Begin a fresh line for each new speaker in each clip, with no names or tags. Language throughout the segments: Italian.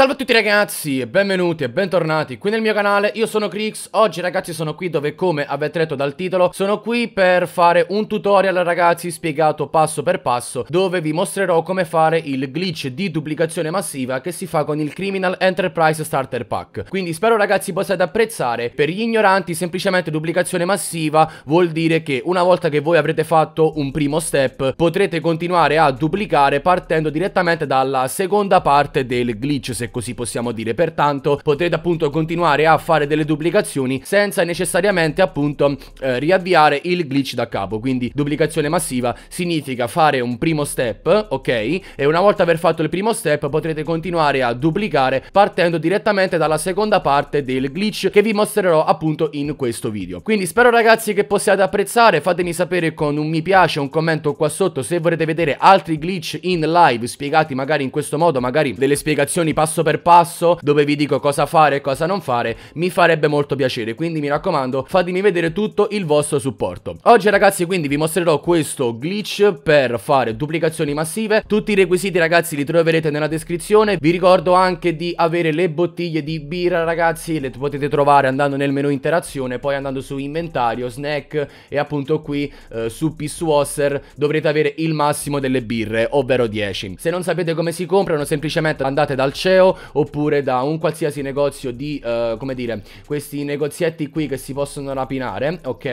Salve a tutti ragazzi e benvenuti e bentornati qui nel mio canale, io sono Crix, oggi ragazzi sono qui dove come avete letto dal titolo sono qui per fare un tutorial ragazzi spiegato passo per passo dove vi mostrerò come fare il glitch di duplicazione massiva che si fa con il Criminal Enterprise Starter Pack quindi spero ragazzi possiate apprezzare, per gli ignoranti semplicemente duplicazione massiva vuol dire che una volta che voi avrete fatto un primo step potrete continuare a duplicare partendo direttamente dalla seconda parte del glitch così possiamo dire. Pertanto potrete appunto continuare a fare delle duplicazioni senza necessariamente appunto eh, riavviare il glitch da capo. Quindi duplicazione massiva significa fare un primo step, ok? E una volta aver fatto il primo step potrete continuare a duplicare partendo direttamente dalla seconda parte del glitch che vi mostrerò appunto in questo video. Quindi spero ragazzi che possiate apprezzare, fatemi sapere con un mi piace, un commento qua sotto se volete vedere altri glitch in live spiegati magari in questo modo, magari delle spiegazioni passo passo per passo dove vi dico cosa fare e cosa non fare, mi farebbe molto piacere, quindi mi raccomando fatemi vedere tutto il vostro supporto. Oggi ragazzi quindi vi mostrerò questo glitch per fare duplicazioni massive, tutti i requisiti ragazzi li troverete nella descrizione, vi ricordo anche di avere le bottiglie di birra ragazzi, le potete trovare andando nel menu interazione, poi andando su inventario, snack e appunto qui eh, su Peace Wasser dovrete avere il massimo delle birre, ovvero 10. Se non sapete come si comprano semplicemente andate dal CEO oppure da un qualsiasi negozio di, uh, come dire, questi negozietti qui che si possono rapinare, ok?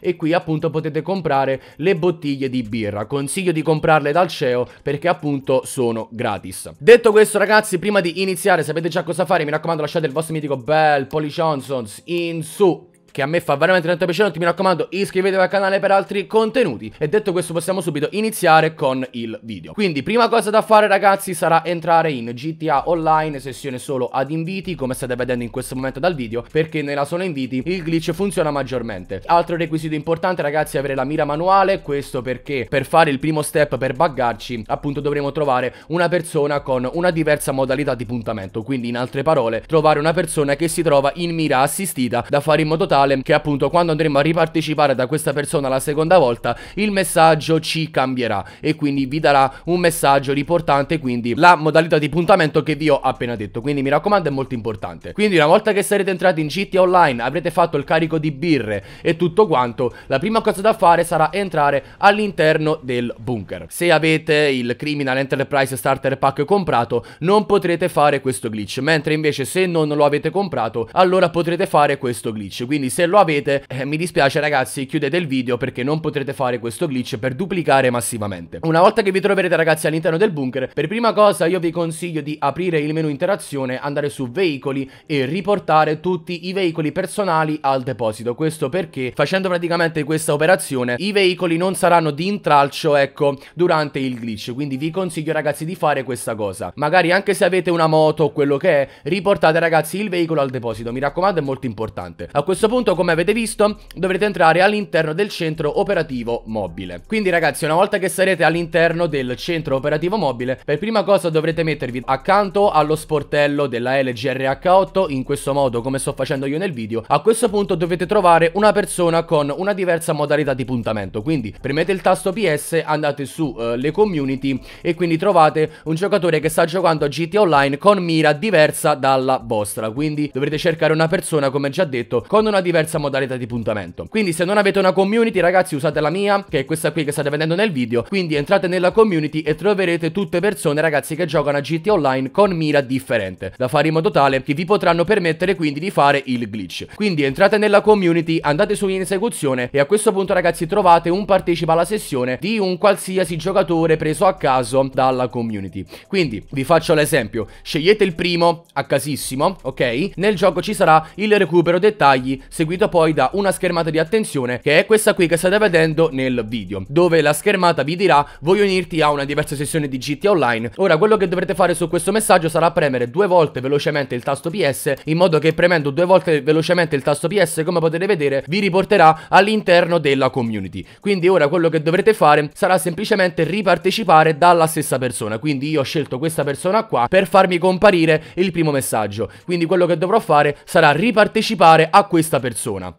E qui appunto potete comprare le bottiglie di birra. Consiglio di comprarle dal CEO perché appunto sono gratis. Detto questo ragazzi, prima di iniziare sapete già cosa fare, mi raccomando lasciate il vostro mitico bel Polly Johnsons in su che a me fa veramente tanto piacere, ti mi raccomando iscrivetevi al canale per altri contenuti. E detto questo possiamo subito iniziare con il video. Quindi prima cosa da fare ragazzi sarà entrare in GTA Online, sessione solo ad inviti, come state vedendo in questo momento dal video, perché nella solo inviti il glitch funziona maggiormente. Altro requisito importante ragazzi è avere la mira manuale, questo perché per fare il primo step per buggarci appunto dovremo trovare una persona con una diversa modalità di puntamento, quindi in altre parole trovare una persona che si trova in mira assistita da fare in modo tale tale che appunto quando andremo a ripartecipare da questa persona la seconda volta il messaggio ci cambierà e quindi vi darà un messaggio riportante quindi la modalità di puntamento che vi ho appena detto quindi mi raccomando è molto importante quindi una volta che sarete entrati in GTA Online avrete fatto il carico di birre e tutto quanto la prima cosa da fare sarà entrare all'interno del bunker se avete il Criminal Enterprise Starter Pack comprato non potrete fare questo glitch mentre invece se non lo avete comprato allora potrete fare questo glitch quindi se lo avete, eh, mi dispiace ragazzi, chiudete il video perché non potrete fare questo glitch per duplicare massivamente. Una volta che vi troverete ragazzi all'interno del bunker, per prima cosa io vi consiglio di aprire il menu interazione, andare su veicoli e riportare tutti i veicoli personali al deposito. Questo perché facendo praticamente questa operazione i veicoli non saranno di intralcio, ecco, durante il glitch. Quindi vi consiglio ragazzi di fare questa cosa. Magari anche se avete una moto o quello che è, riportate ragazzi il veicolo al deposito. Mi raccomando è molto importante. A questo punto punto, come avete visto, dovrete entrare all'interno del centro operativo mobile. Quindi ragazzi, una volta che sarete all'interno del centro operativo mobile, per prima cosa dovrete mettervi accanto allo sportello della LGRH8, in questo modo come sto facendo io nel video, a questo punto dovete trovare una persona con una diversa modalità di puntamento, quindi premete il tasto PS, andate su uh, le community e quindi trovate un giocatore che sta giocando a GT Online con mira diversa dalla vostra, quindi dovrete cercare una persona, come già detto, con una diversa modalità di puntamento. Quindi se non avete una community ragazzi usate la mia, che è questa qui che state vedendo nel video, quindi entrate nella community e troverete tutte persone ragazzi che giocano a GT Online con mira differente, da fare in modo tale che vi potranno permettere quindi di fare il glitch. Quindi entrate nella community, andate su in esecuzione e a questo punto ragazzi trovate un partecipa alla sessione di un qualsiasi giocatore preso a caso dalla community. Quindi vi faccio l'esempio, scegliete il primo a casissimo, ok? Nel gioco ci sarà il recupero dettagli seguito poi da una schermata di attenzione che è questa qui che state vedendo nel video, dove la schermata vi dirà voglio unirti a una diversa sessione di GTA Online. Ora quello che dovrete fare su questo messaggio sarà premere due volte velocemente il tasto PS, in modo che premendo due volte velocemente il tasto PS, come potete vedere, vi riporterà all'interno della community. Quindi ora quello che dovrete fare sarà semplicemente ripartecipare dalla stessa persona, quindi io ho scelto questa persona qua per farmi comparire il primo messaggio. Quindi quello che dovrò fare sarà ripartecipare a questa persona persona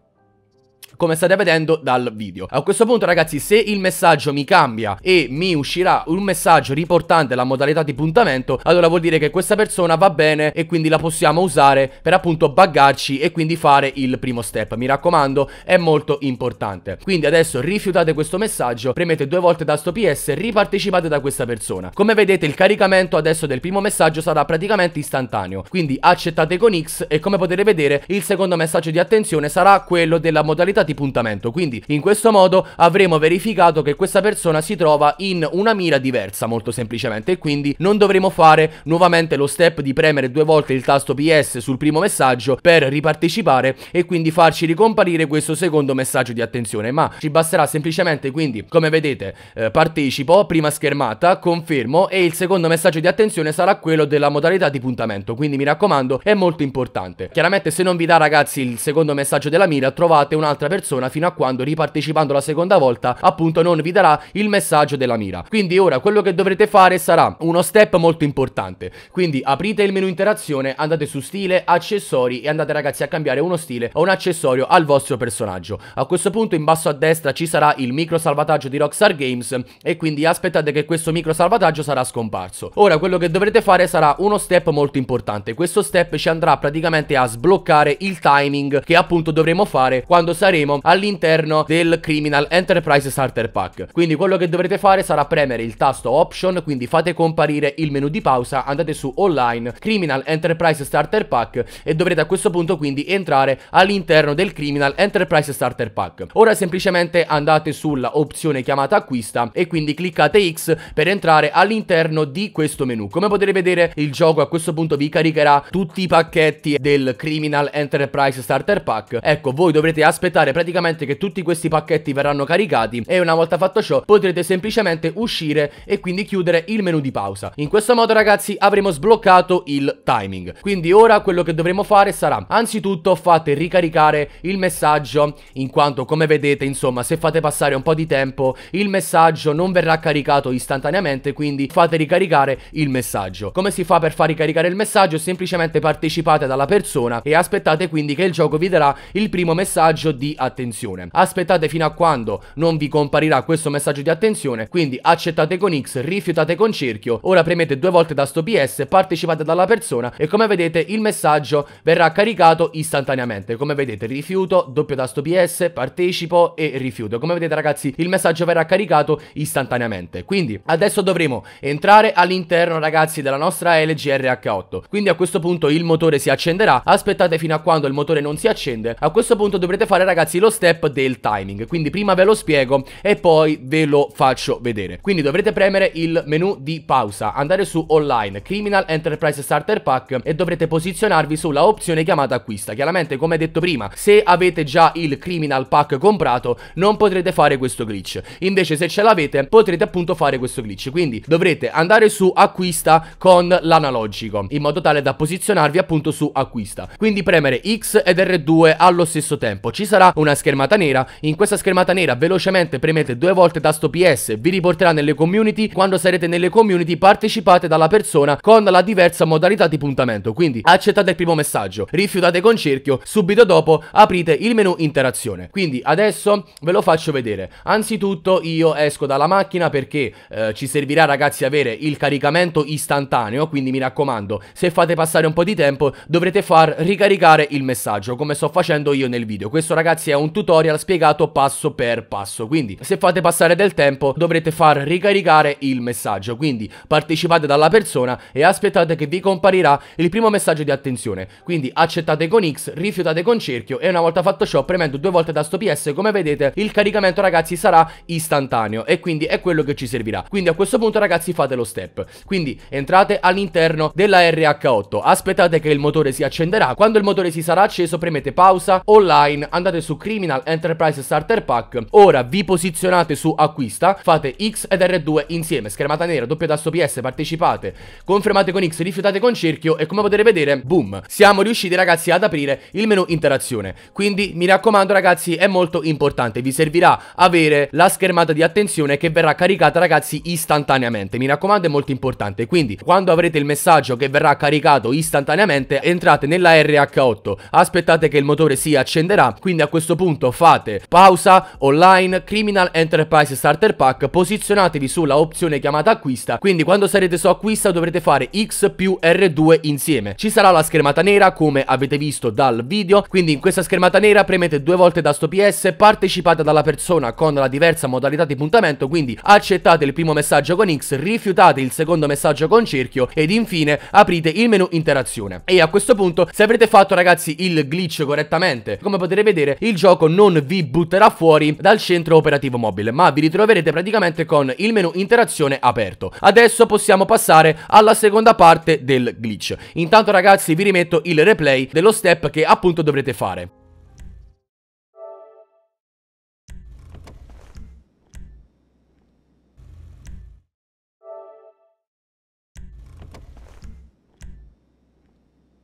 come state vedendo dal video. A questo punto ragazzi se il messaggio mi cambia e mi uscirà un messaggio riportante la modalità di puntamento, allora vuol dire che questa persona va bene e quindi la possiamo usare per appunto buggarci e quindi fare il primo step. Mi raccomando, è molto importante. Quindi adesso rifiutate questo messaggio, premete due volte tasto PS, e ripartecipate da questa persona. Come vedete il caricamento adesso del primo messaggio sarà praticamente istantaneo, quindi accettate con X e come potete vedere il secondo messaggio di attenzione sarà quello della modalità di puntamento, quindi in questo modo avremo verificato che questa persona si trova in una mira diversa molto semplicemente e quindi non dovremo fare nuovamente lo step di premere due volte il tasto PS sul primo messaggio per ripartecipare e quindi farci ricomparire questo secondo messaggio di attenzione, ma ci basterà semplicemente quindi, come vedete, eh, partecipo, prima schermata, confermo e il secondo messaggio di attenzione sarà quello della modalità di puntamento, quindi mi raccomando è molto importante. Chiaramente se non vi dà ragazzi il secondo messaggio della mira trovate un'altra persona persona fino a quando ripartecipando la seconda volta appunto non vi darà il messaggio della mira. Quindi ora quello che dovrete fare sarà uno step molto importante. Quindi aprite il menu interazione, andate su stile, accessori e andate ragazzi a cambiare uno stile o un accessorio al vostro personaggio. A questo punto in basso a destra ci sarà il micro salvataggio di Rockstar Games e quindi aspettate che questo micro salvataggio sarà scomparso. Ora quello che dovrete fare sarà uno step molto importante. Questo step ci andrà praticamente a sbloccare il timing che appunto dovremo fare quando saremo troveremo all'interno del Criminal Enterprise Starter Pack. Quindi quello che dovrete fare sarà premere il tasto Option, quindi fate comparire il menu di pausa, andate su Online, Criminal Enterprise Starter Pack e dovrete a questo punto quindi entrare all'interno del Criminal Enterprise Starter Pack. Ora semplicemente andate sulla opzione chiamata acquista e quindi cliccate X per entrare all'interno di questo menu. Come potete vedere il gioco a questo punto vi caricherà tutti i pacchetti del Criminal Enterprise Starter Pack. Ecco, voi dovrete aspettare praticamente che tutti questi pacchetti verranno caricati e una volta fatto ciò potrete semplicemente uscire e quindi chiudere il menu di pausa. In questo modo ragazzi avremo sbloccato il timing. Quindi ora quello che dovremo fare sarà anzitutto fate ricaricare il messaggio in quanto come vedete insomma se fate passare un po' di tempo il messaggio non verrà caricato istantaneamente quindi fate ricaricare il messaggio. Come si fa per far ricaricare il messaggio? Semplicemente partecipate dalla persona e aspettate quindi che il gioco vi darà il primo messaggio di attenzione. Aspettate fino a quando non vi comparirà questo messaggio di attenzione, quindi accettate con X, rifiutate con cerchio, ora premete due volte tasto PS, partecipate dalla persona e come vedete il messaggio verrà caricato istantaneamente. Come vedete rifiuto, doppio tasto PS, partecipo e rifiuto. Come vedete ragazzi il messaggio verrà caricato istantaneamente. Quindi adesso dovremo entrare all'interno ragazzi della nostra LG RH8. Quindi a questo punto il motore si accenderà, aspettate fino a quando il motore non si accende. A questo punto dovrete fare ragazzi ragazzi lo step del timing, quindi prima ve lo spiego e poi ve lo faccio vedere. Quindi dovrete premere il menu di pausa, andare su online, Criminal Enterprise Starter Pack e dovrete posizionarvi sulla opzione chiamata acquista. Chiaramente come detto prima, se avete già il Criminal Pack comprato non potrete fare questo glitch, invece se ce l'avete potrete appunto fare questo glitch, quindi dovrete andare su acquista con l'analogico in modo tale da posizionarvi appunto su acquista. Quindi premere X ed R2 allo stesso tempo, ci sarà un una schermata nera. In questa schermata nera velocemente premete due volte tasto PS, vi riporterà nelle community. Quando sarete nelle community partecipate dalla persona con la diversa modalità di puntamento. Quindi accettate il primo messaggio, rifiutate con cerchio, subito dopo aprite il menu interazione. Quindi adesso ve lo faccio vedere. Anzitutto io esco dalla macchina perché eh, ci servirà ragazzi avere il caricamento istantaneo, quindi mi raccomando, se fate passare un po' di tempo dovrete far ricaricare il messaggio come sto facendo io nel video. Questo ragazzi è sia un tutorial spiegato passo per passo. Quindi se fate passare del tempo dovrete far ricaricare il messaggio. Quindi partecipate dalla persona e aspettate che vi comparirà il primo messaggio di attenzione. Quindi accettate con X, rifiutate con cerchio e una volta fatto ciò premendo due volte tasto PS come vedete il caricamento ragazzi sarà istantaneo e quindi è quello che ci servirà. Quindi a questo punto ragazzi fate lo step. Quindi entrate all'interno della RH8, aspettate che il motore si accenderà, quando il motore si sarà acceso premete pausa, online, andate su Criminal Enterprise Starter Pack. Ora vi posizionate su acquista, fate X ed R2 insieme, schermata nera, doppio tasto PS, partecipate, confermate con X, rifiutate con cerchio e come potete vedere, boom, siamo riusciti ragazzi ad aprire il menu interazione. Quindi mi raccomando ragazzi, è molto importante, vi servirà avere la schermata di attenzione che verrà caricata ragazzi istantaneamente. Mi raccomando, è molto importante. Quindi quando avrete il messaggio che verrà caricato istantaneamente, entrate nella RH8, aspettate che il motore si accenderà, quindi a questo questo punto fate pausa, online, criminal enterprise starter pack, posizionatevi sulla opzione chiamata acquista, quindi quando sarete su acquista dovrete fare X più R2 insieme. Ci sarà la schermata nera come avete visto dal video, quindi in questa schermata nera premete due volte tasto PS, partecipate dalla persona con la diversa modalità di puntamento, quindi accettate il primo messaggio con X, rifiutate il secondo messaggio con cerchio ed infine aprite il menu interazione. E a questo punto se avrete fatto ragazzi il glitch correttamente, come potete vedere il il gioco non vi butterà fuori dal centro operativo mobile, ma vi ritroverete praticamente con il menu interazione aperto. Adesso possiamo passare alla seconda parte del glitch. Intanto ragazzi vi rimetto il replay dello step che appunto dovrete fare.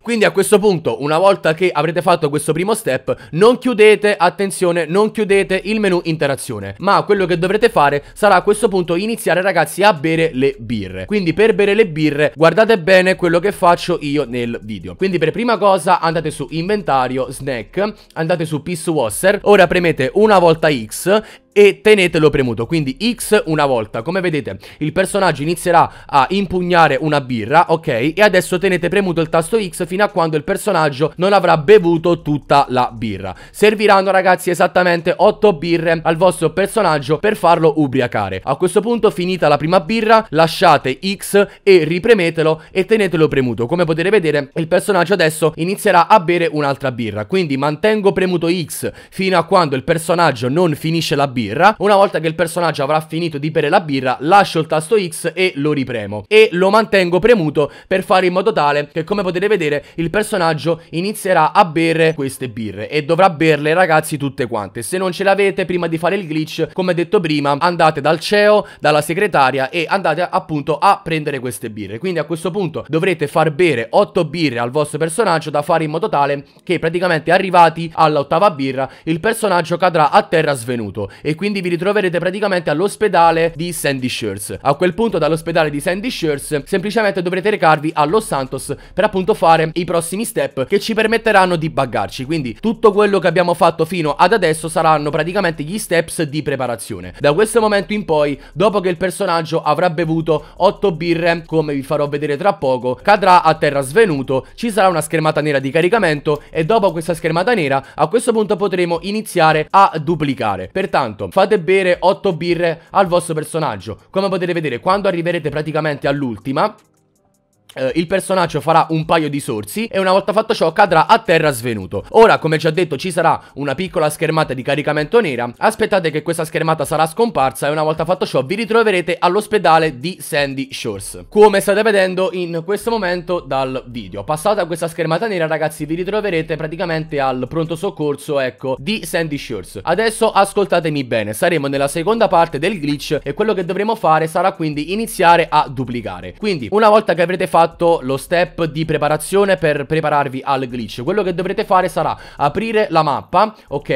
Quindi a questo punto, una volta che avrete fatto questo primo step, non chiudete, attenzione, non chiudete il menu interazione. Ma quello che dovrete fare sarà a questo punto iniziare ragazzi a bere le birre. Quindi per bere le birre, guardate bene quello che faccio io nel video. Quindi per prima cosa andate su inventario, snack, andate su Peace Wasser, ora premete una volta X e tenetelo premuto, quindi X una volta. Come vedete, il personaggio inizierà a impugnare una birra, ok? E adesso tenete premuto il tasto X fino a quando il personaggio non avrà bevuto tutta la birra. Serviranno, ragazzi, esattamente 8 birre al vostro personaggio per farlo ubriacare. A questo punto, finita la prima birra, lasciate X e ripremetelo e tenetelo premuto. Come potete vedere, il personaggio adesso inizierà a bere un'altra birra. Quindi mantengo premuto X fino a quando il personaggio non finisce la birra birra. Una volta che il personaggio avrà finito di bere la birra, lascio il tasto X e lo ripremo. E lo mantengo premuto per fare in modo tale che, come potete vedere, il personaggio inizierà a bere queste birre. E dovrà berle, ragazzi, tutte quante. Se non ce l'avete, prima di fare il glitch, come detto prima, andate dal CEO, dalla segretaria e andate appunto a prendere queste birre. Quindi a questo punto dovrete far bere 8 birre al vostro personaggio da fare in modo tale che praticamente arrivati all'ottava birra il personaggio cadrà a terra svenuto e e quindi vi ritroverete praticamente all'ospedale di Sandy Shirts. A quel punto dall'ospedale di Sandy Shirts semplicemente dovrete recarvi a Los Santos per appunto fare i prossimi step che ci permetteranno di buggarci. Quindi tutto quello che abbiamo fatto fino ad adesso saranno praticamente gli steps di preparazione. Da questo momento in poi, dopo che il personaggio avrà bevuto 8 birre, come vi farò vedere tra poco, cadrà a terra svenuto, ci sarà una schermata nera di caricamento e dopo questa schermata nera a questo punto potremo iniziare a duplicare. Pertanto soltanto fate bere 8 birre al vostro personaggio come potete vedere quando arriverete praticamente all'ultima eh, il personaggio farà un paio di sorsi e una volta fatto ciò cadrà a terra svenuto. Ora, come già detto, ci sarà una piccola schermata di caricamento nera. Aspettate che questa schermata sarà scomparsa e una volta fatto ciò vi ritroverete all'ospedale di Sandy Shores. Come state vedendo in questo momento dal video. Passata questa schermata nera, ragazzi, vi ritroverete praticamente al pronto soccorso, ecco, di Sandy Shores. Adesso ascoltatemi bene, saremo nella seconda parte del glitch e quello che dovremo fare sarà quindi iniziare a duplicare. Quindi, una volta che avrete fatto fatto lo step di preparazione per prepararvi al glitch. Quello che dovrete fare sarà aprire la mappa, ok?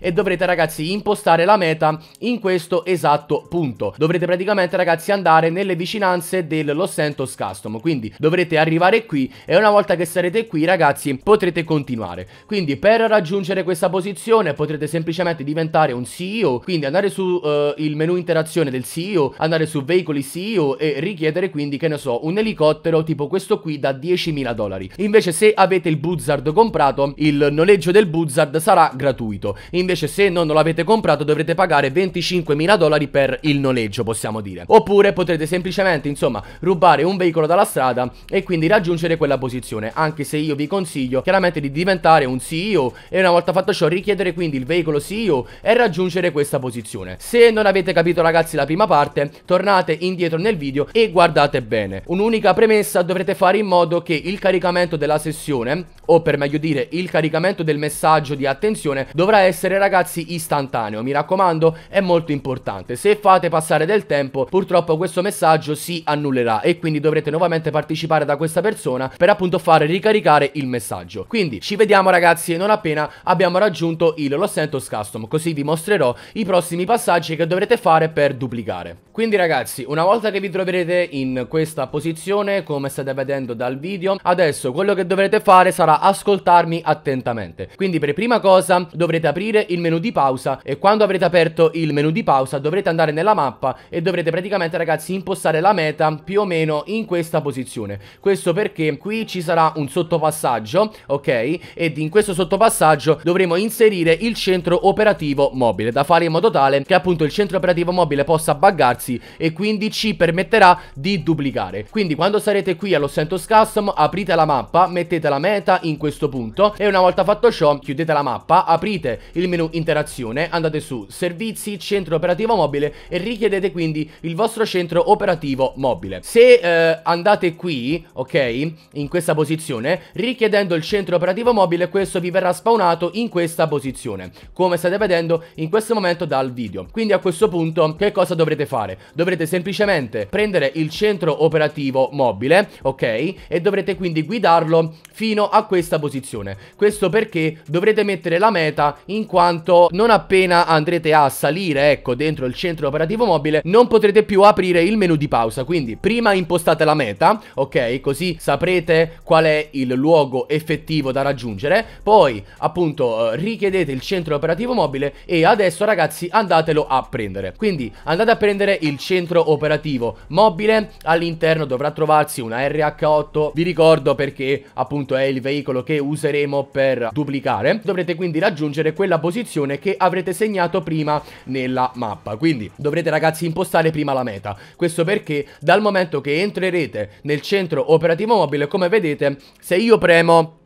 E dovrete ragazzi impostare la meta in questo esatto punto. Dovrete praticamente ragazzi andare nelle vicinanze del Los Santos Custom. Quindi dovrete arrivare qui e una volta che sarete qui ragazzi potrete continuare. Quindi per raggiungere questa posizione potrete semplicemente diventare un CEO. Quindi andare su uh, il menu interazione del CEO, andare su veicoli CEO e richiedere quindi che ne so un elicottero tipo tipo questo qui da 10.000 dollari. Invece se avete il Buzzard comprato, il noleggio del Buzzard sarà gratuito. Invece se non l'avete comprato dovrete pagare 25.000 dollari per il noleggio, possiamo dire. Oppure potrete semplicemente, insomma, rubare un veicolo dalla strada e quindi raggiungere quella posizione. Anche se io vi consiglio chiaramente di diventare un CEO e una volta fatto ciò richiedere quindi il veicolo CEO e raggiungere questa posizione. Se non avete capito ragazzi la prima parte, tornate indietro nel video e guardate bene. Un'unica premessa dovrete fare in modo che il caricamento della sessione, o per meglio dire il caricamento del messaggio di attenzione, dovrà essere ragazzi istantaneo, mi raccomando è molto importante. Se fate passare del tempo purtroppo questo messaggio si annullerà e quindi dovrete nuovamente partecipare da questa persona per appunto far ricaricare il messaggio. Quindi ci vediamo ragazzi non appena abbiamo raggiunto il Los Santos Custom, così vi mostrerò i prossimi passaggi che dovrete fare per duplicare. Quindi ragazzi una volta che vi troverete in questa posizione come state vedendo dal video Adesso quello che dovrete fare sarà ascoltarmi attentamente Quindi per prima cosa dovrete aprire il menu di pausa E quando avrete aperto il menu di pausa dovrete andare nella mappa E dovrete praticamente ragazzi impostare la meta più o meno in questa posizione Questo perché qui ci sarà un sottopassaggio ok? Ed in questo sottopassaggio dovremo inserire il centro operativo mobile da fare in modo tale che appunto il centro operativo mobile possa buggarsi e quindi ci permetterà di duplicare. Quindi quando sarete qui qui allo Santos Custom aprite la mappa, mettete la meta in questo punto e una volta fatto ciò chiudete la mappa, aprite il menu interazione, andate su servizi, centro operativo mobile e richiedete quindi il vostro centro operativo mobile. Se eh, andate qui, ok, in questa posizione, richiedendo il centro operativo mobile questo vi verrà spawnato in questa posizione, come state vedendo in questo momento dal video. Quindi a questo punto che cosa dovrete fare? Dovrete semplicemente prendere il centro operativo mobile, ok? E dovrete quindi guidarlo fino a questa posizione. Questo perché dovrete mettere la meta in quanto non appena andrete a salire, ecco, dentro il centro operativo mobile, non potrete più aprire il menu di pausa. Quindi prima impostate la meta, ok? Così saprete qual è il luogo effettivo da raggiungere. Poi, appunto, eh, richiedete il centro operativo mobile e adesso, ragazzi, andatelo a prendere. Quindi andate a prendere il centro operativo mobile, all'interno dovrà trovarsi una RH8 vi ricordo perché appunto è il veicolo che useremo per duplicare dovrete quindi raggiungere quella posizione che avrete segnato prima nella mappa quindi dovrete ragazzi impostare prima la meta questo perché dal momento che entrerete nel centro operativo mobile come vedete se io premo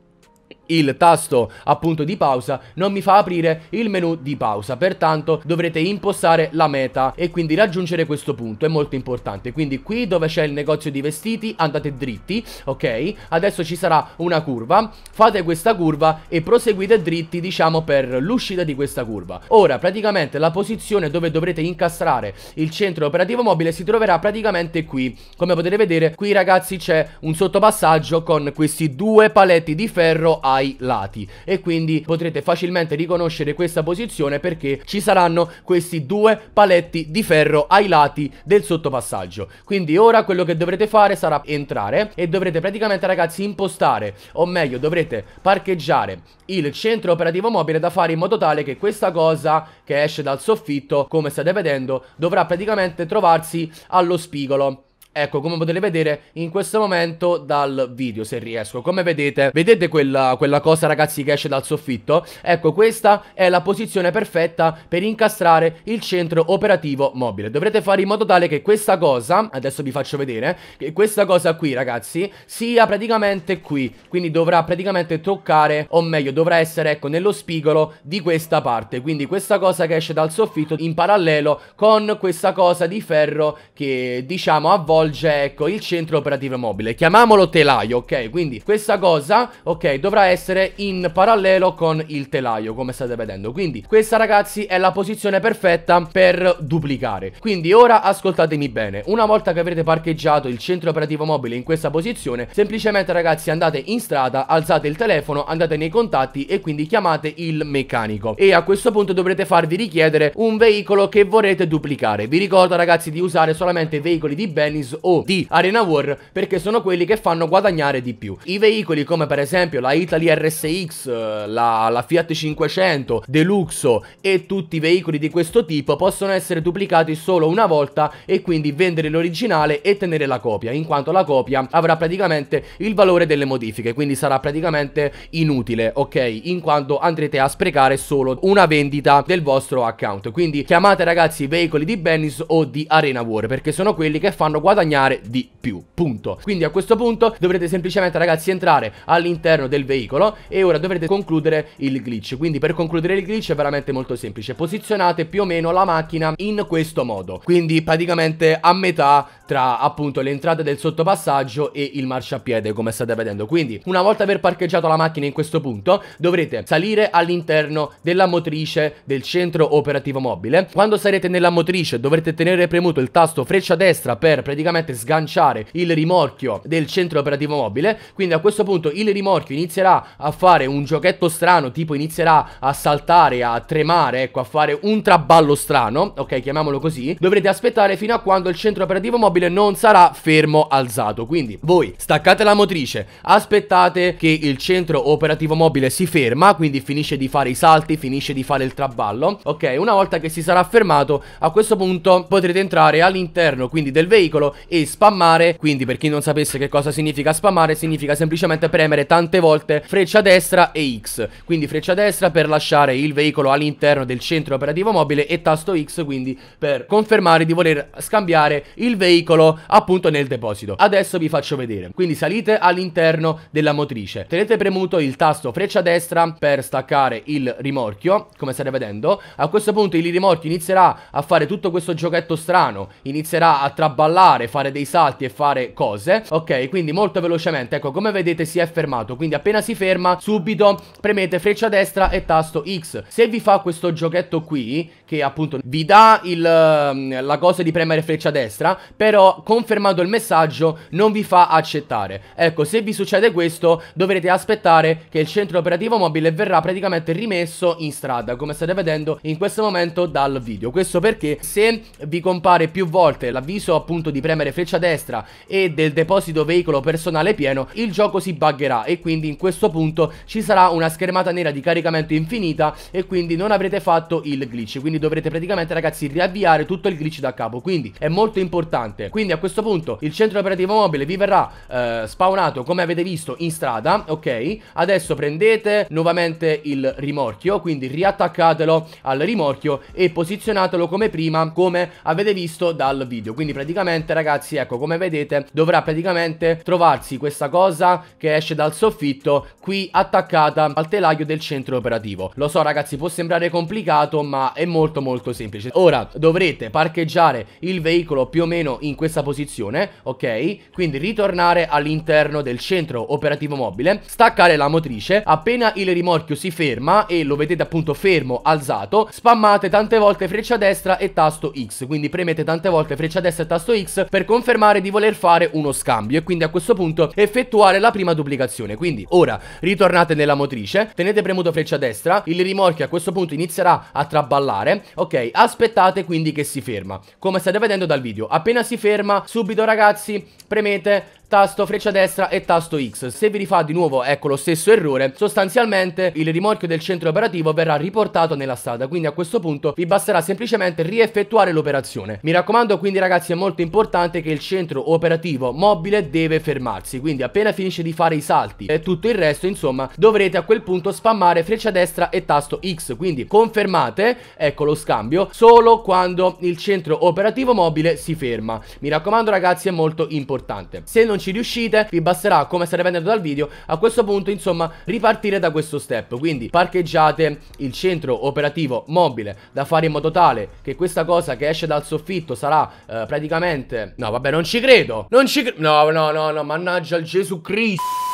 il tasto appunto di pausa non mi fa aprire il menu di pausa pertanto dovrete impostare la meta e quindi raggiungere questo punto è molto importante quindi qui dove c'è il negozio di vestiti andate dritti ok adesso ci sarà una curva fate questa curva e proseguite dritti diciamo per l'uscita di questa curva ora praticamente la posizione dove dovrete incastrare il centro operativo mobile si troverà praticamente qui come potete vedere qui ragazzi c'è un sottopassaggio con questi due paletti di ferro a ai lati e quindi potrete facilmente riconoscere questa posizione perché ci saranno questi due paletti di ferro ai lati del sottopassaggio quindi ora quello che dovrete fare sarà entrare e dovrete praticamente ragazzi impostare o meglio dovrete parcheggiare il centro operativo mobile da fare in modo tale che questa cosa che esce dal soffitto come state vedendo dovrà praticamente trovarsi allo spigolo Ecco, come potete vedere in questo momento dal video, se riesco. Come vedete, vedete quella, quella cosa, ragazzi, che esce dal soffitto? Ecco, questa è la posizione perfetta per incastrare il centro operativo mobile. Dovrete fare in modo tale che questa cosa, adesso vi faccio vedere, che questa cosa qui, ragazzi, sia praticamente qui. Quindi dovrà praticamente toccare, o meglio, dovrà essere, ecco, nello spigolo di questa parte. Quindi questa cosa che esce dal soffitto in parallelo con questa cosa di ferro che, diciamo, avvolge svolge, ecco, il centro operativo mobile. Chiamiamolo telaio, ok? Quindi questa cosa, ok, dovrà essere in parallelo con il telaio, come state vedendo. Quindi questa, ragazzi, è la posizione perfetta per duplicare. Quindi ora ascoltatemi bene. Una volta che avrete parcheggiato il centro operativo mobile in questa posizione, semplicemente, ragazzi, andate in strada, alzate il telefono, andate nei contatti e quindi chiamate il meccanico. E a questo punto dovrete farvi richiedere un veicolo che vorrete duplicare. Vi ricordo, ragazzi, di usare solamente veicoli di Benny Race o di Arena War perché sono quelli che fanno guadagnare di più. I veicoli come per esempio la Italy RSX, eh, la, la Fiat 500, Deluxo e tutti i veicoli di questo tipo possono essere duplicati solo una volta e quindi vendere l'originale e tenere la copia, in quanto la copia avrà praticamente il valore delle modifiche, quindi sarà praticamente inutile, ok? In quanto andrete a sprecare solo una vendita del vostro account. Quindi chiamate ragazzi i veicoli di Bennis o di Arena War perché sono quelli che fanno guadagnare guadagnare di più, punto. Quindi a questo punto dovrete semplicemente ragazzi entrare all'interno del veicolo e ora dovrete concludere il glitch. Quindi per concludere il glitch è veramente molto semplice, posizionate più o meno la macchina in questo modo, quindi praticamente a metà tra appunto le entrate del sottopassaggio e il marciapiede come state vedendo. Quindi una volta aver parcheggiato la macchina in questo punto dovrete salire all'interno della motrice del centro operativo mobile. Quando sarete nella motrice dovrete tenere premuto il tasto freccia destra per praticamente praticamente sganciare il rimorchio del centro operativo mobile, quindi a questo punto il rimorchio inizierà a fare un giochetto strano, tipo inizierà a saltare, a tremare, ecco, a fare un traballo strano, ok, chiamiamolo così, dovrete aspettare fino a quando il centro operativo mobile non sarà fermo alzato, quindi voi staccate la motrice, aspettate che il centro operativo mobile si ferma, quindi finisce di fare i salti, finisce di fare il traballo, ok, una volta che si sarà fermato, a questo punto potrete entrare all'interno quindi del veicolo e spammare Quindi per chi non sapesse che cosa significa spammare Significa semplicemente premere tante volte freccia destra e X Quindi freccia destra per lasciare il veicolo all'interno del centro operativo mobile E tasto X quindi per confermare di voler scambiare il veicolo appunto nel deposito Adesso vi faccio vedere Quindi salite all'interno della motrice Tenete premuto il tasto freccia destra per staccare il rimorchio Come state vedendo A questo punto il rimorchio inizierà a fare tutto questo giochetto strano Inizierà a traballare saltare, fare dei salti e fare cose Ok, quindi molto velocemente, ecco come vedete si è fermato Quindi appena si ferma, subito premete freccia destra e tasto X Se vi fa questo giochetto qui, che appunto vi dà il, ehm, la cosa di premere freccia destra Però confermando il messaggio non vi fa accettare Ecco, se vi succede questo dovrete aspettare che il centro operativo mobile verrà praticamente rimesso in strada Come state vedendo in questo momento dal video Questo perché se vi compare più volte l'avviso appunto di premere premere freccia destra e del deposito veicolo personale pieno il gioco si buggerà e quindi in questo punto ci sarà una schermata nera di caricamento infinita e quindi non avrete fatto il glitch quindi dovrete praticamente ragazzi riavviare tutto il glitch da capo quindi è molto importante quindi a questo punto il centro operativo mobile vi verrà eh, spawnato come avete visto in strada ok adesso prendete nuovamente il rimorchio quindi riattaccatelo al rimorchio e posizionatelo come prima come avete visto dal video quindi praticamente ragazzi ragazzi ecco come vedete dovrà praticamente trovarsi questa cosa che esce dal soffitto qui attaccata al telaio del centro operativo lo so ragazzi può sembrare complicato ma è molto molto semplice ora dovrete parcheggiare il veicolo più o meno in questa posizione ok quindi ritornare all'interno del centro operativo mobile staccare la motrice appena il rimorchio si ferma e lo vedete appunto fermo alzato spammate tante volte freccia destra e tasto X quindi premete tante volte freccia destra e tasto X per confermare di voler fare uno scambio e quindi a questo punto effettuare la prima duplicazione. Quindi ora ritornate nella motrice, tenete premuto freccia destra, il rimorchio a questo punto inizierà a traballare, ok? Aspettate quindi che si ferma, come state vedendo dal video. Appena si ferma, subito ragazzi, premete tasto freccia destra e tasto X. Se vi rifà di nuovo, ecco lo stesso errore, sostanzialmente il rimorchio del centro operativo verrà riportato nella strada, quindi a questo punto vi basterà semplicemente rieffettuare l'operazione. Mi raccomando quindi ragazzi è molto importante che il centro operativo mobile deve fermarsi, quindi appena finisce di fare i salti e tutto il resto insomma dovrete a quel punto spammare freccia destra e tasto X, quindi confermate, ecco lo scambio, solo quando il centro operativo mobile si ferma. Mi raccomando ragazzi è molto importante. Se non non ci riuscite vi basterà, come state vedendo dal video, a questo punto insomma ripartire da questo step. Quindi parcheggiate il centro operativo mobile da fare in modo tale che questa cosa che esce dal soffitto sarà eh, praticamente... No vabbè non ci credo, non ci credo... No no no no, mannaggia il Gesù Cristo!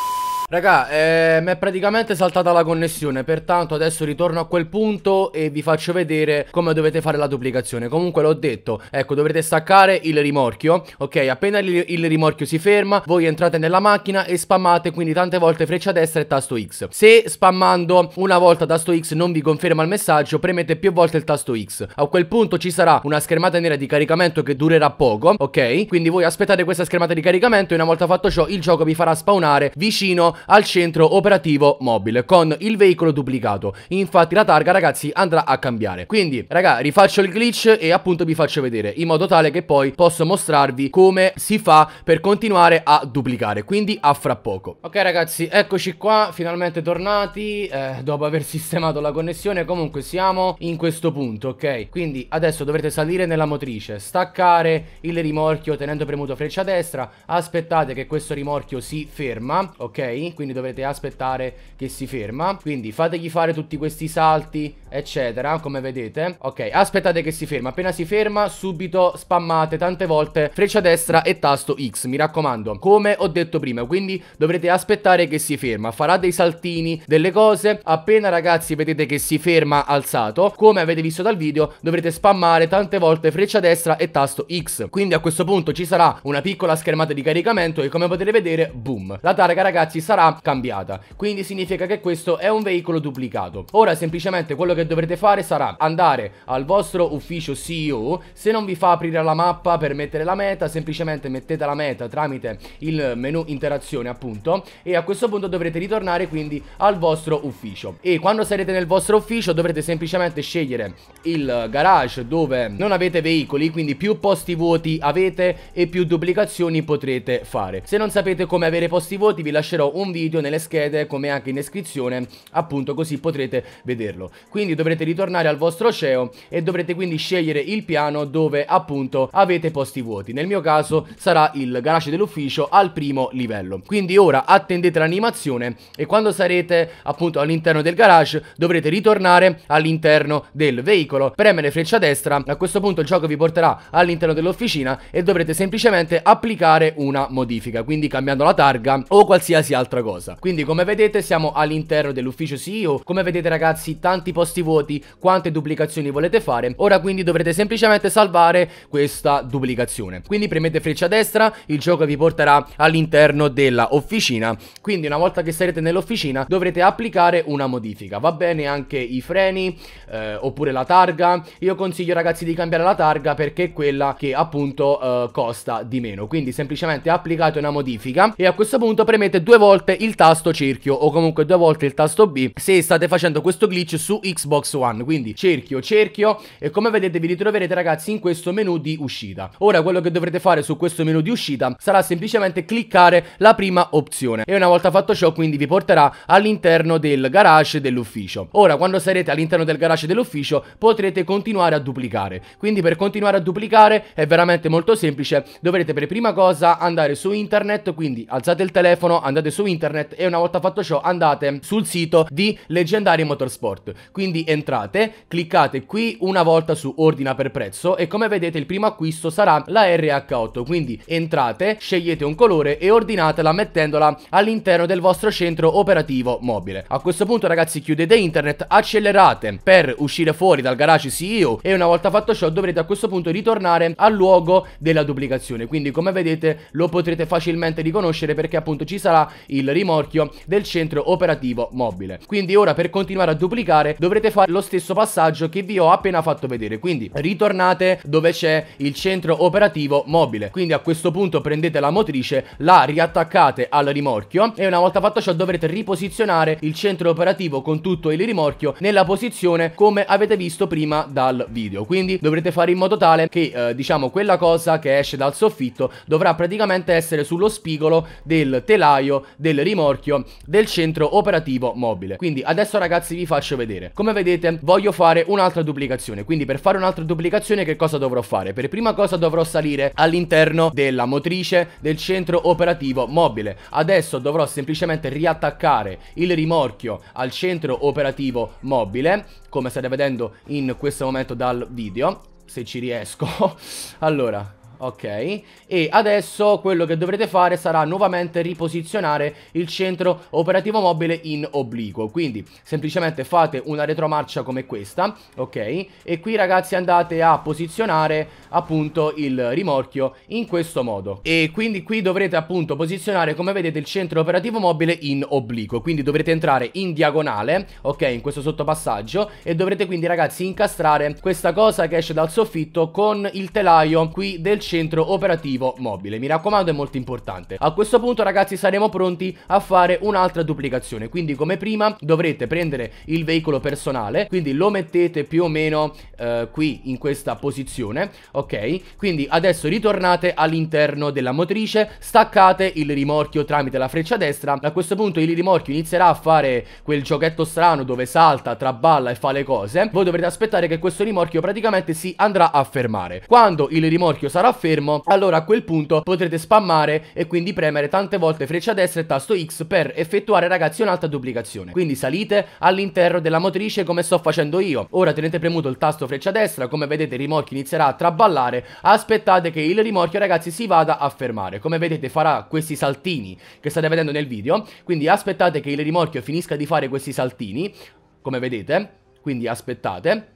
Raga, eh, mi è praticamente saltata la connessione, pertanto adesso ritorno a quel punto e vi faccio vedere come dovete fare la duplicazione. Comunque l'ho detto, ecco, dovrete staccare il rimorchio, ok? Appena il, il, rimorchio si ferma, voi entrate nella macchina e spammate quindi tante volte freccia destra e tasto X. Se spammando una volta tasto X non vi conferma il messaggio, premete più volte il tasto X. A quel punto ci sarà una schermata nera di caricamento che durerà poco, ok? Quindi voi aspettate questa schermata di caricamento e una volta fatto ciò il gioco vi farà spawnare vicino al centro operativo mobile con il veicolo duplicato. Infatti la targa ragazzi andrà a cambiare. Quindi raga rifaccio il glitch e appunto vi faccio vedere in modo tale che poi posso mostrarvi come si fa per continuare a duplicare. Quindi a fra poco. Ok ragazzi eccoci qua finalmente tornati eh, dopo aver sistemato la connessione comunque siamo in questo punto ok? Quindi adesso dovrete salire nella motrice staccare il rimorchio tenendo premuto freccia destra aspettate che questo rimorchio si ferma ok? quindi dovrete aspettare che si ferma. Quindi fategli fare tutti questi salti, eccetera, come vedete. Ok, aspettate che si ferma. Appena si ferma, subito spammate tante volte freccia destra e tasto X, mi raccomando. Come ho detto prima, quindi dovrete aspettare che si ferma. Farà dei saltini, delle cose. Appena, ragazzi, vedete che si ferma alzato, come avete visto dal video, dovrete spammare tante volte freccia destra e tasto X. Quindi a questo punto ci sarà una piccola schermata di caricamento e come potete vedere, boom. La targa, ragazzi, sta sarà cambiata quindi significa che questo è un veicolo duplicato ora semplicemente quello che dovrete fare sarà andare al vostro ufficio CEO se non vi fa aprire la mappa per mettere la meta semplicemente mettete la meta tramite il menu interazione appunto e a questo punto dovrete ritornare quindi al vostro ufficio e quando sarete nel vostro ufficio dovrete semplicemente scegliere il garage dove non avete veicoli quindi più posti vuoti avete e più duplicazioni potrete fare se non sapete come avere posti vuoti vi lascerò un un video nelle schede come anche in descrizione appunto così potrete vederlo quindi dovrete ritornare al vostro CEO e dovrete quindi scegliere il piano dove appunto avete posti vuoti nel mio caso sarà il garage dell'ufficio al primo livello quindi ora attendete l'animazione e quando sarete appunto all'interno del garage dovrete ritornare all'interno del veicolo premere freccia destra a questo punto il gioco vi porterà all'interno dell'officina e dovrete semplicemente applicare una modifica quindi cambiando la targa o qualsiasi altra un'altra cosa. Quindi come vedete siamo all'interno dell'ufficio CEO, come vedete ragazzi tanti posti vuoti, quante duplicazioni volete fare, ora quindi dovrete semplicemente salvare questa duplicazione. Quindi premete freccia destra, il gioco vi porterà all'interno della officina, quindi una volta che sarete nell'officina dovrete applicare una modifica, va bene anche i freni eh, oppure la targa, io consiglio ragazzi di cambiare la targa perché è quella che appunto eh, costa di meno, quindi semplicemente applicate una modifica e a questo punto premete due volte volte il tasto cerchio o comunque due volte il tasto B se state facendo questo glitch su Xbox One. Quindi cerchio, cerchio e come vedete vi ritroverete ragazzi in questo menu di uscita. Ora quello che dovrete fare su questo menu di uscita sarà semplicemente cliccare la prima opzione e una volta fatto ciò quindi vi porterà all'interno del garage dell'ufficio. Ora quando sarete all'interno del garage dell'ufficio potrete continuare a duplicare. Quindi per continuare a duplicare è veramente molto semplice. Dovrete per prima cosa andare su internet, quindi alzate il telefono, andate su internet internet e una volta fatto ciò andate sul sito di Leggendari Motorsport. Quindi entrate, cliccate qui una volta su ordina per prezzo e come vedete il primo acquisto sarà la RH8. Quindi entrate, scegliete un colore e ordinatela mettendola all'interno del vostro centro operativo mobile. A questo punto ragazzi chiudete internet, accelerate per uscire fuori dal garage CEO e una volta fatto ciò dovrete a questo punto ritornare al luogo della duplicazione. Quindi come vedete lo potrete facilmente riconoscere perché appunto ci sarà il il rimorchio del centro operativo mobile. Quindi ora per continuare a duplicare dovrete fare lo stesso passaggio che vi ho appena fatto vedere. Quindi ritornate dove c'è il centro operativo mobile. Quindi a questo punto prendete la motrice, la riattaccate al rimorchio e una volta fatto ciò dovrete riposizionare il centro operativo con tutto il rimorchio nella posizione come avete visto prima dal video. Quindi dovrete fare in modo tale che eh, diciamo quella cosa che esce dal soffitto dovrà praticamente essere sullo spigolo del telaio del del rimorchio del centro operativo mobile. Quindi adesso ragazzi vi faccio vedere. Come vedete voglio fare un'altra duplicazione, quindi per fare un'altra duplicazione che cosa dovrò fare? Per prima cosa dovrò salire all'interno della motrice del centro operativo mobile. Adesso dovrò semplicemente riattaccare il rimorchio al centro operativo mobile, come state vedendo in questo momento dal video, se ci riesco. allora, Ok, e adesso quello che dovrete fare sarà nuovamente riposizionare il centro operativo mobile in obliquo. Quindi semplicemente fate una retromarcia come questa, ok? E qui ragazzi andate a posizionare appunto il rimorchio in questo modo. E quindi qui dovrete appunto posizionare come vedete il centro operativo mobile in obliquo. Quindi dovrete entrare in diagonale, ok? In questo sottopassaggio e dovrete quindi ragazzi incastrare questa cosa che esce dal soffitto con il telaio qui del centro centro operativo mobile. Mi raccomando è molto importante. A questo punto ragazzi saremo pronti a fare un'altra duplicazione. Quindi come prima dovrete prendere il veicolo personale. Quindi lo mettete più o meno eh, qui in questa posizione. Ok? Quindi adesso ritornate all'interno della motrice. Staccate il rimorchio tramite la freccia destra. A questo punto il rimorchio inizierà a fare quel giochetto strano dove salta, traballa e fa le cose. Voi dovrete aspettare che questo rimorchio praticamente si andrà a fermare. Quando il rimorchio sarà fermo, allora a quel punto potrete spammare e quindi premere tante volte freccia destra e tasto X per effettuare ragazzi un'altra duplicazione. Quindi salite all'interno della motrice come sto facendo io. Ora tenete premuto il tasto freccia destra, come vedete il rimorchio inizierà a traballare, aspettate che il rimorchio ragazzi si vada a fermare. Come vedete farà questi saltini che state vedendo nel video, quindi aspettate che il rimorchio finisca di fare questi saltini, come vedete, quindi aspettate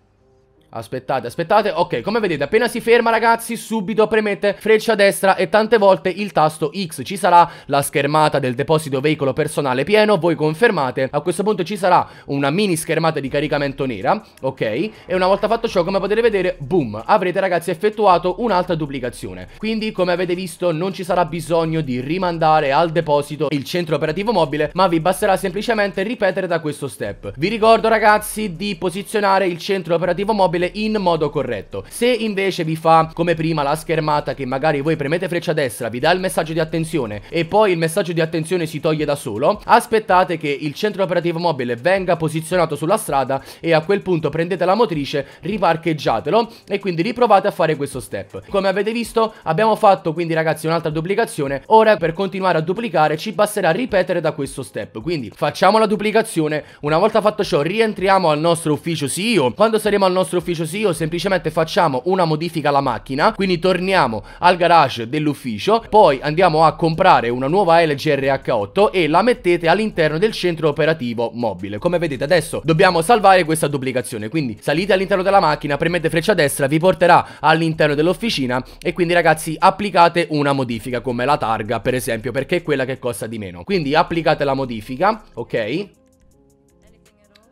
Aspettate, aspettate, ok, come vedete appena si ferma ragazzi subito premete freccia destra e tante volte il tasto X Ci sarà la schermata del deposito veicolo personale pieno, voi confermate A questo punto ci sarà una mini schermata di caricamento nera, ok E una volta fatto ciò come potete vedere, boom, avrete ragazzi effettuato un'altra duplicazione Quindi come avete visto non ci sarà bisogno di rimandare al deposito il centro operativo mobile Ma vi basterà semplicemente ripetere da questo step Vi ricordo ragazzi di posizionare il centro operativo mobile mobile in modo corretto. Se invece vi fa come prima la schermata che magari voi premete freccia destra, vi dà il messaggio di attenzione e poi il messaggio di attenzione si toglie da solo, aspettate che il centro operativo mobile venga posizionato sulla strada e a quel punto prendete la motrice, riparcheggiatelo e quindi riprovate a fare questo step. Come avete visto abbiamo fatto quindi ragazzi un'altra duplicazione, ora per continuare a duplicare ci basterà ripetere da questo step, quindi facciamo la duplicazione, una volta fatto ciò rientriamo al nostro ufficio CEO, quando saremo al nostro ufficio dell'ufficio CEO semplicemente facciamo una modifica alla macchina, quindi torniamo al garage dell'ufficio, poi andiamo a comprare una nuova LG RH8 e la mettete all'interno del centro operativo mobile. Come vedete adesso dobbiamo salvare questa duplicazione, quindi salite all'interno della macchina, premete freccia destra, vi porterà all'interno dell'officina e quindi ragazzi applicate una modifica come la targa per esempio perché è quella che costa di meno. Quindi applicate la modifica, ok?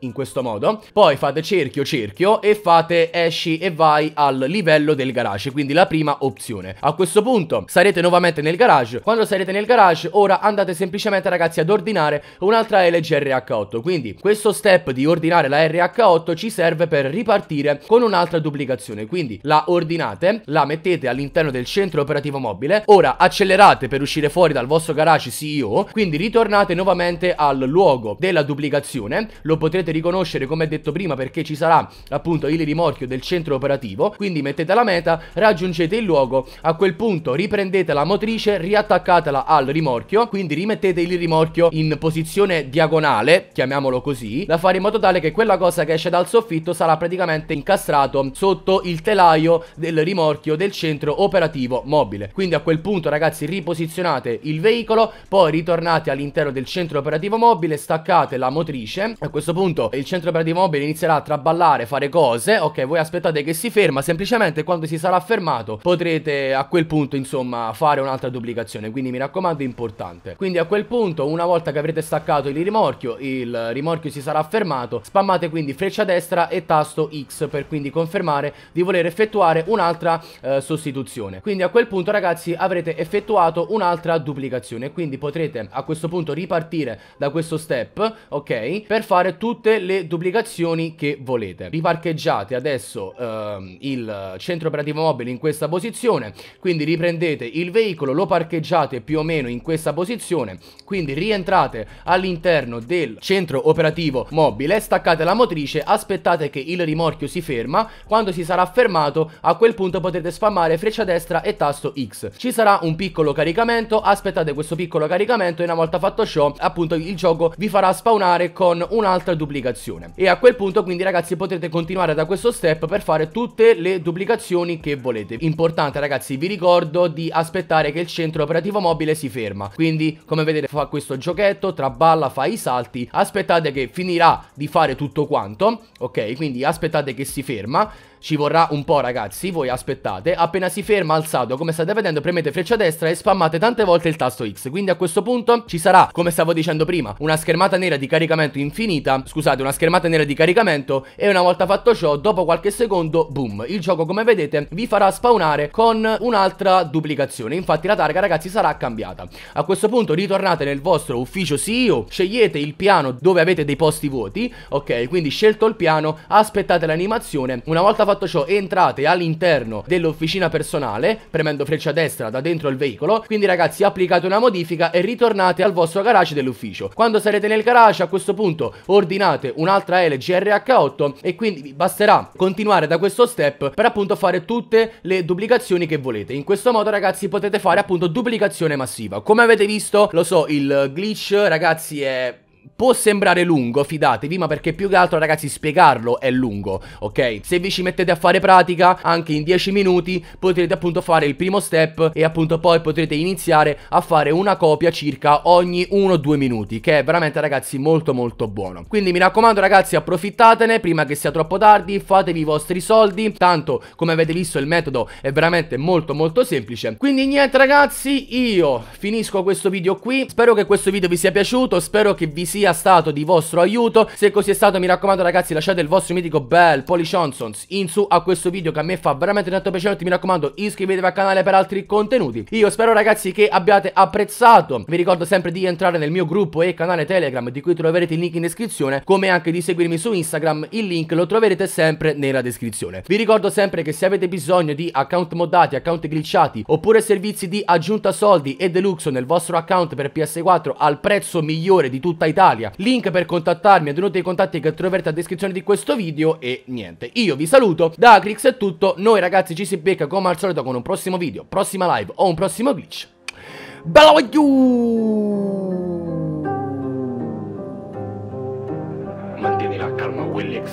in questo modo. Poi fate cerchio cerchio e fate esci e vai al livello del garage, quindi la prima opzione. A questo punto sarete nuovamente nel garage. Quando sarete nel garage, ora andate semplicemente ragazzi ad ordinare un'altra LG RH8. Quindi questo step di ordinare la RH8 ci serve per ripartire con un'altra duplicazione. Quindi la ordinate, la mettete all'interno del centro operativo mobile. Ora accelerate per uscire fuori dal vostro garage CEO, quindi ritornate nuovamente al luogo della duplicazione. Lo potrete riconoscere, come detto prima, perché ci sarà appunto il rimorchio del centro operativo, quindi mettete la meta, raggiungete il luogo, a quel punto riprendete la motrice, riattaccatela al rimorchio, quindi rimettete il rimorchio in posizione diagonale, chiamiamolo così, da fare in modo tale che quella cosa che esce dal soffitto sarà praticamente incastrato sotto il telaio del rimorchio del centro operativo mobile. Quindi a quel punto ragazzi riposizionate il veicolo, poi ritornate all'interno del centro operativo mobile, staccate la motrice, a questo punto punto il centro operativo mobile inizierà a traballare, fare cose, ok, voi aspettate che si ferma, semplicemente quando si sarà fermato potrete a quel punto insomma fare un'altra duplicazione, quindi mi raccomando è importante. Quindi a quel punto una volta che avrete staccato il rimorchio, il rimorchio si sarà fermato, spammate quindi freccia destra e tasto X per quindi confermare di voler effettuare un'altra eh, sostituzione. Quindi a quel punto ragazzi avrete effettuato un'altra duplicazione, quindi potrete a questo punto ripartire da questo step, ok, per fare tutto tutte le duplicazioni che volete. Riparcheggiate adesso ehm, il centro operativo mobile in questa posizione, quindi riprendete il veicolo, lo parcheggiate più o meno in questa posizione, quindi rientrate all'interno del centro operativo mobile, staccate la motrice, aspettate che il rimorchio si ferma, quando si sarà fermato a quel punto potete spammare freccia destra e tasto X. Ci sarà un piccolo caricamento, aspettate questo piccolo caricamento e una volta fatto ciò appunto il gioco vi farà spawnare con un'altra duplicazione duplicazione. E a quel punto quindi ragazzi potrete continuare da questo step per fare tutte le duplicazioni che volete. Importante ragazzi vi ricordo di aspettare che il centro operativo mobile si ferma. Quindi come vedete fa questo giochetto, traballa, fa i salti, aspettate che finirà di fare tutto quanto, ok? Quindi aspettate che si ferma ci vorrà un po' ragazzi, voi aspettate. Appena si ferma alzato, come state vedendo, premete freccia destra e spammate tante volte il tasto X. Quindi a questo punto ci sarà, come stavo dicendo prima, una schermata nera di caricamento infinita. Scusate, una schermata nera di caricamento. E una volta fatto ciò, dopo qualche secondo, boom. Il gioco, come vedete, vi farà spawnare con un'altra duplicazione. Infatti la targa, ragazzi, sarà cambiata. A questo punto ritornate nel vostro ufficio CEO, scegliete il piano dove avete dei posti vuoti, ok? Quindi scelto il piano, aspettate l'animazione. Una volta fatto fatto ciò entrate all'interno dell'officina personale premendo freccia destra da dentro il veicolo quindi ragazzi applicate una modifica e ritornate al vostro garage dell'ufficio quando sarete nel garage a questo punto ordinate un'altra LG rh 8 e quindi vi basterà continuare da questo step per appunto fare tutte le duplicazioni che volete in questo modo ragazzi potete fare appunto duplicazione massiva come avete visto lo so il glitch ragazzi è Può sembrare lungo, fidatevi, ma perché più che altro, ragazzi, spiegarlo è lungo, ok? Se vi ci mettete a fare pratica, anche in 10 minuti, potrete appunto fare il primo step e appunto poi potrete iniziare a fare una copia circa ogni 1-2 minuti, che è veramente, ragazzi, molto molto buono. Quindi mi raccomando, ragazzi, approfittatene prima che sia troppo tardi, fatevi i vostri soldi, tanto come avete visto il metodo è veramente molto molto semplice. Quindi niente, ragazzi, io finisco questo video qui, spero che questo video vi sia piaciuto, spero che vi sia sia stato di vostro aiuto Se così è stato mi raccomando ragazzi lasciate il vostro mitico bel Polly Johnsons in su a questo video che a me fa veramente tanto piacere Mi raccomando iscrivetevi al canale per altri contenuti Io spero ragazzi che abbiate apprezzato Vi ricordo sempre di entrare nel mio gruppo e canale Telegram di cui troverete il link in descrizione Come anche di seguirmi su Instagram il link lo troverete sempre nella descrizione Vi ricordo sempre che se avete bisogno di account moddati, account glitchati Oppure servizi di aggiunta soldi e deluxe nel vostro account per PS4 al prezzo migliore di tutta Italia Italia. Link per contattarmi ad uno dei contatti che troverete a descrizione di questo video e niente. Io vi saluto, da Acrix è tutto, noi ragazzi ci si becca come al solito con un prossimo video, prossima live o un prossimo glitch. Bella Mantieni la calma Willix.